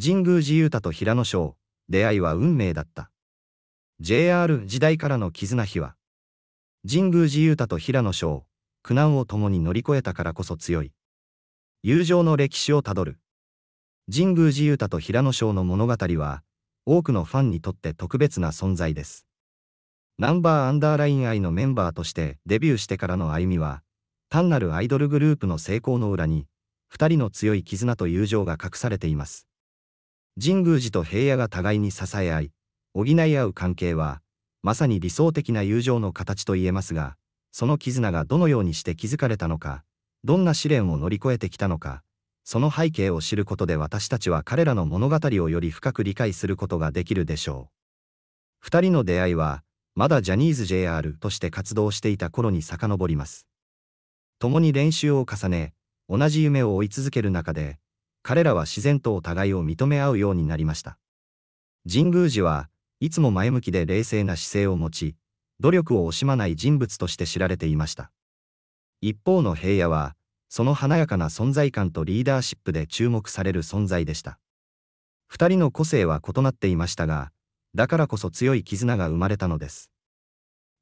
神宮寺勇太と平野翔、出会いは運命だった。JR 時代からの絆秘は、神宮寺勇太と平野翔、苦難を共に乗り越えたからこそ強い。友情の歴史をたどる。神宮寺勇太と平野翔の物語は、多くのファンにとって特別な存在です。ナンバーアンダーライン愛のメンバーとしてデビューしてからの歩みは、単なるアイドルグループの成功の裏に、二人の強い絆と友情が隠されています。神宮寺と平野が互いに支え合い、補い合う関係は、まさに理想的な友情の形と言えますが、その絆がどのようにして築かれたのか、どんな試練を乗り越えてきたのか、その背景を知ることで私たちは彼らの物語をより深く理解することができるでしょう。二人の出会いは、まだジャニーズ JR として活動していた頃に遡ります。共に練習を重ね、同じ夢を追い続ける中で、彼らは自然とお互いを認め合うようになりました。神宮寺はいつも前向きで冷静な姿勢を持ち、努力を惜しまない人物として知られていました。一方の平野は、その華やかな存在感とリーダーシップで注目される存在でした。二人の個性は異なっていましたが、だからこそ強い絆が生まれたのです。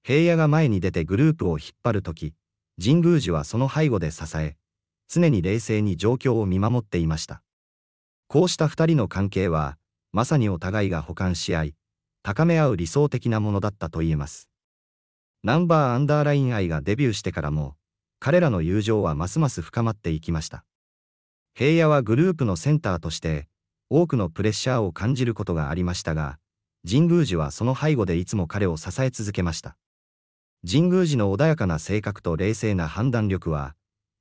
平野が前に出てグループを引っ張るとき、神宮寺はその背後で支え、常に冷静に状況を見守っていました。こうした二人の関係は、まさにお互いが補完し合い、高め合う理想的なものだったと言えます。ナンバーアンダーライン愛がデビューしてからも、彼らの友情はますます深まっていきました。平野はグループのセンターとして、多くのプレッシャーを感じることがありましたが、神宮寺はその背後でいつも彼を支え続けました。神宮寺の穏やかな性格と冷静な判断力は、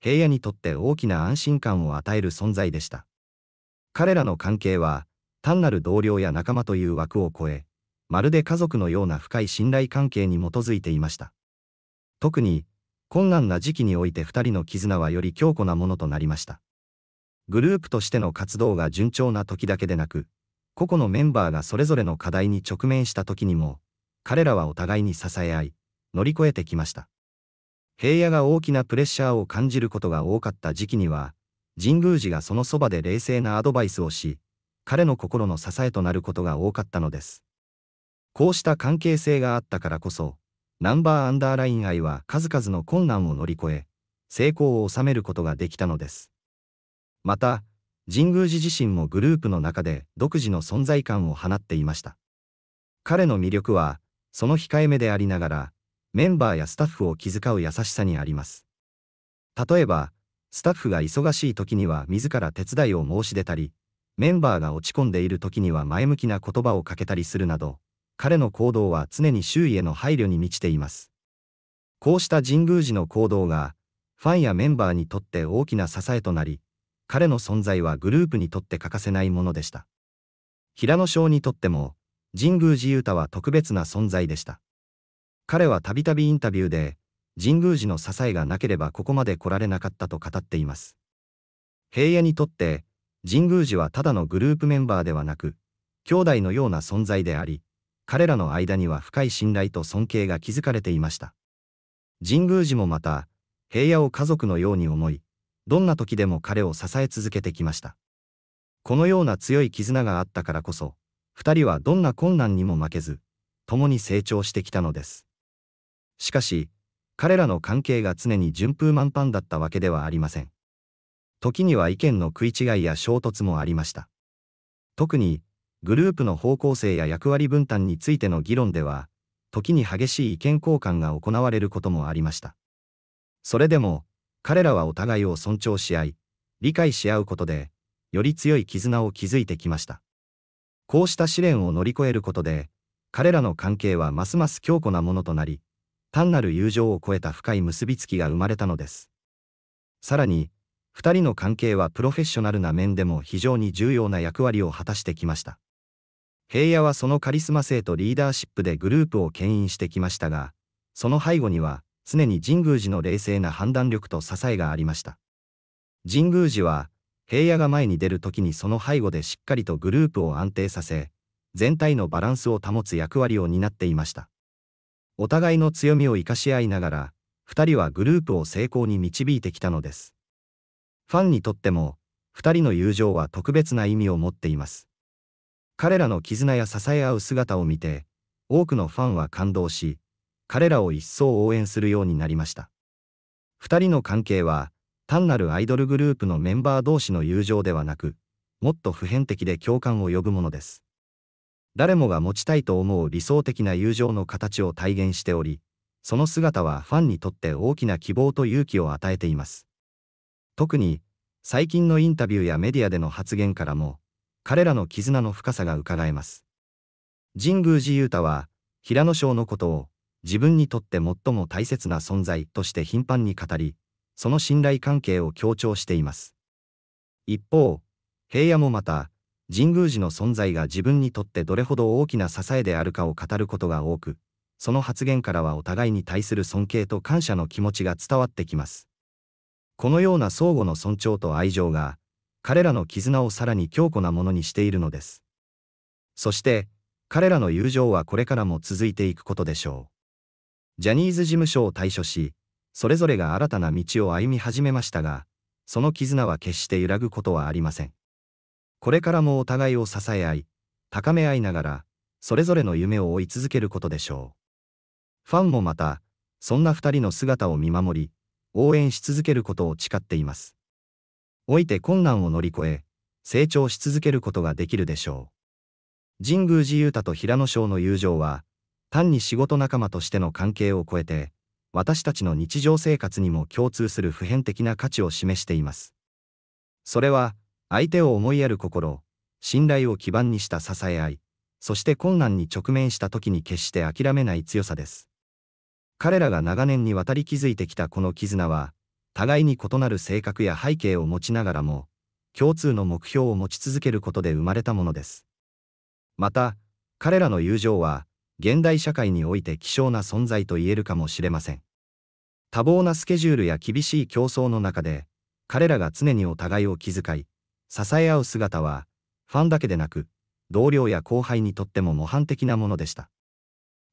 平野にとって大きな安心感を与える存在でした。彼らの関係は、単なる同僚や仲間という枠を超え、まるで家族のような深い信頼関係に基づいていました。特に、困難な時期において2人の絆はより強固なものとなりました。グループとしての活動が順調な時だけでなく、個々のメンバーがそれぞれの課題に直面した時にも、彼らはお互いに支え合い、乗り越えてきました。平野が大きなプレッシャーを感じることが多かった時期には、神宮寺がそのそばで冷静なアドバイスをし、彼の心の支えとなることが多かったのです。こうした関係性があったからこそ、ナンバーアンダーライン愛は数々の困難を乗り越え、成功を収めることができたのです。また、神宮寺自身もグループの中で独自の存在感を放っていました。彼の魅力は、その控えめでありながら、メンバーやスタッフを気遣う優しさにあります。例えば、スタッフが忙しい時には自ら手伝いを申し出たり、メンバーが落ち込んでいる時には前向きな言葉をかけたりするなど、彼の行動は常に周囲への配慮に満ちています。こうした神宮寺の行動が、ファンやメンバーにとって大きな支えとなり、彼の存在はグループにとって欠かせないものでした。平野翔にとっても、神宮寺勇太は特別な存在でした。彼はたびたびインタビューで、神宮寺の支えがなければここまで来られなかったと語っています。平野にとって、神宮寺はただのグループメンバーではなく、兄弟のような存在であり、彼らの間には深い信頼と尊敬が築かれていました。神宮寺もまた、平野を家族のように思い、どんな時でも彼を支え続けてきました。このような強い絆があったからこそ、二人はどんな困難にも負けず、共に成長してきたのです。しかし、彼らの関係が常に順風満帆だったわけではありません。時には意見の食い違いや衝突もありました。特に、グループの方向性や役割分担についての議論では、時に激しい意見交換が行われることもありました。それでも、彼らはお互いを尊重し合い、理解し合うことで、より強い絆を築いてきました。こうした試練を乗り越えることで、彼らの関係はますます強固なものとなり、単なる友情を超えた深い結びつきが生まれたのです。さらに、二人の関係はプロフェッショナルな面でも非常に重要な役割を果たしてきました。平野はそのカリスマ性とリーダーシップでグループを牽引してきましたが、その背後には、常に神宮寺の冷静な判断力と支えがありました。神宮寺は、平野が前に出る時にその背後でしっかりとグループを安定させ、全体のバランスを保つ役割を担っていました。お互いの強みを生かし合いながら、二人はグループを成功に導いてきたのです。ファンにとっても、2人の友情は特別な意味を持っています。彼らの絆や支え合う姿を見て、多くのファンは感動し、彼らを一層応援するようになりました。2人の関係は、単なるアイドルグループのメンバー同士の友情ではなく、もっと普遍的で共感を呼ぶものです。誰もが持ちたいと思う理想的な友情の形を体現しており、その姿はファンにとって大きな希望と勇気を与えています。特に、最近のインタビューやメディアでの発言からも、彼らの絆の深さが伺えます。神宮寺勇太は、平野翔のことを、自分にとって最も大切な存在として頻繁に語り、その信頼関係を強調しています。一方、平野もまた、神宮寺の存在が自分にとってどれほど大きな支えであるかを語ることが多く、その発言からはお互いに対する尊敬と感謝の気持ちが伝わってきます。このような相互の尊重と愛情が、彼らの絆をさらに強固なものにしているのです。そして、彼らの友情はこれからも続いていくことでしょう。ジャニーズ事務所を退所し、それぞれが新たな道を歩み始めましたが、その絆は決して揺らぐことはありません。これからもお互いを支え合い、高め合いながら、それぞれの夢を追い続けることでしょう。ファンもまた、そんな二人の姿を見守り、応援し続けることを誓っています。老いて困難を乗り越え、成長し続けることができるでしょう。神宮寺勇太と平野翔の友情は、単に仕事仲間としての関係を超えて、私たちの日常生活にも共通する普遍的な価値を示しています。それは、相手を思いやる心、信頼を基盤にした支え合い、そして困難に直面した時に決して諦めない強さです。彼らが長年にわたり築いてきたこの絆は、互いに異なる性格や背景を持ちながらも、共通の目標を持ち続けることで生まれたものです。また、彼らの友情は、現代社会において希少な存在と言えるかもしれません。多忙なスケジュールや厳しい競争の中で、彼らが常にお互いを気遣い、支え合う姿は、ファンだけでなく、同僚や後輩にとっても模範的なものでした。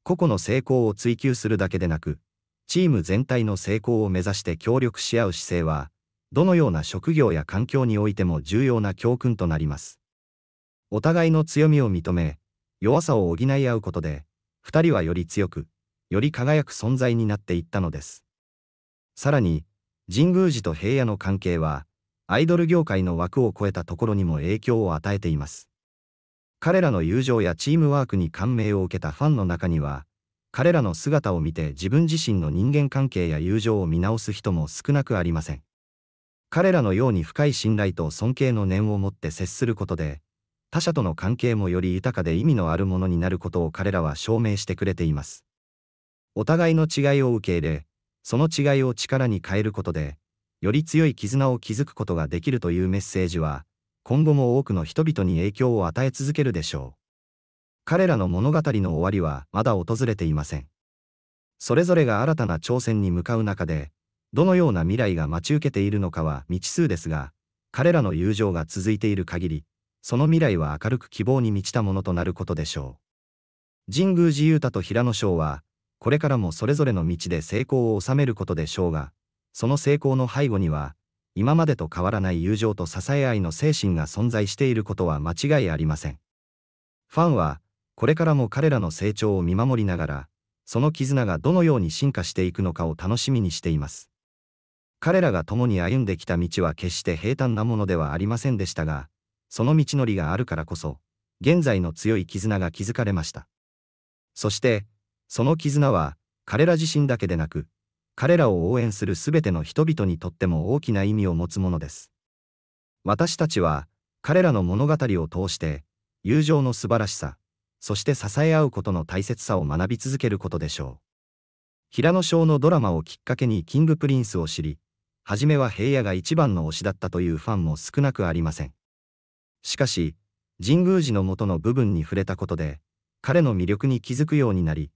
個々の成功を追求するだけでなく、チーム全体の成功を目指して協力し合う姿勢は、どのような職業や環境においても重要な教訓となります。お互いの強みを認め、弱さを補い合うことで、二人はより強く、より輝く存在になっていったのです。さらに、神宮寺と平野の関係は、アイドル業界の枠を超えたところにも影響を与えています。彼らの友情やチームワークに感銘を受けたファンの中には、彼らの姿を見て自分自身の人間関係や友情を見直す人も少なくありません。彼らのように深い信頼と尊敬の念を持って接することで、他者との関係もより豊かで意味のあるものになることを彼らは証明してくれています。お互いの違いを受け入れ、その違いを力に変えることで、より強い絆を築くことができるというメッセージは、今後も多くの人々に影響を与え続けるでしょう。彼らの物語の終わりはまだ訪れていません。それぞれが新たな挑戦に向かう中で、どのような未来が待ち受けているのかは未知数ですが、彼らの友情が続いている限り、その未来は明るく希望に満ちたものとなることでしょう。神宮寺勇太と平野翔は、これからもそれぞれの道で成功を収めることでしょうが、その成功の背後には、今までと変わらない友情と支え合いの精神が存在していることは間違いありません。ファンは、これからも彼らの成長を見守りながら、その絆がどのように進化していくのかを楽しみにしています。彼らが共に歩んできた道は決して平坦なものではありませんでしたが、その道のりがあるからこそ、現在の強い絆が築かれました。そして、その絆は、彼ら自身だけでなく、彼らを応援するすべての人々にとっても大きな意味を持つものです。私たちは、彼らの物語を通して、友情の素晴らしさ、そして支え合うことの大切さを学び続けることでしょう。平野翔のドラマをきっかけにキングプリンスを知り、初めは平野が一番の推しだったというファンも少なくありません。しかし、神宮寺の元の部分に触れたことで、彼の魅力に気づくようになり、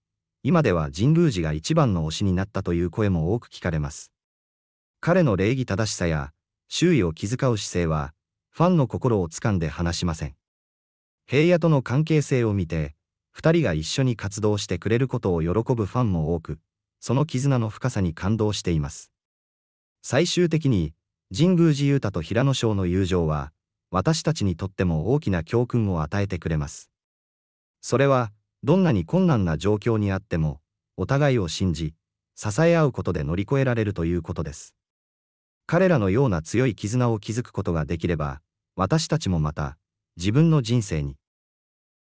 今では神宮寺が一番の推しになったという声も多く聞かれます。彼の礼儀正しさや、周囲を気遣う姿勢は、ファンの心をつかんで離しません。平野との関係性を見て、二人が一緒に活動してくれることを喜ぶファンも多く、その絆の深さに感動しています。最終的に、神宮寺勇太と平野翔の友情は、私たちにとっても大きな教訓を与えてくれます。それは、どんなに困難な状況にあっても、お互いを信じ、支え合うことで乗り越えられるということです。彼らのような強い絆を築くことができれば、私たちもまた、自分の人生に、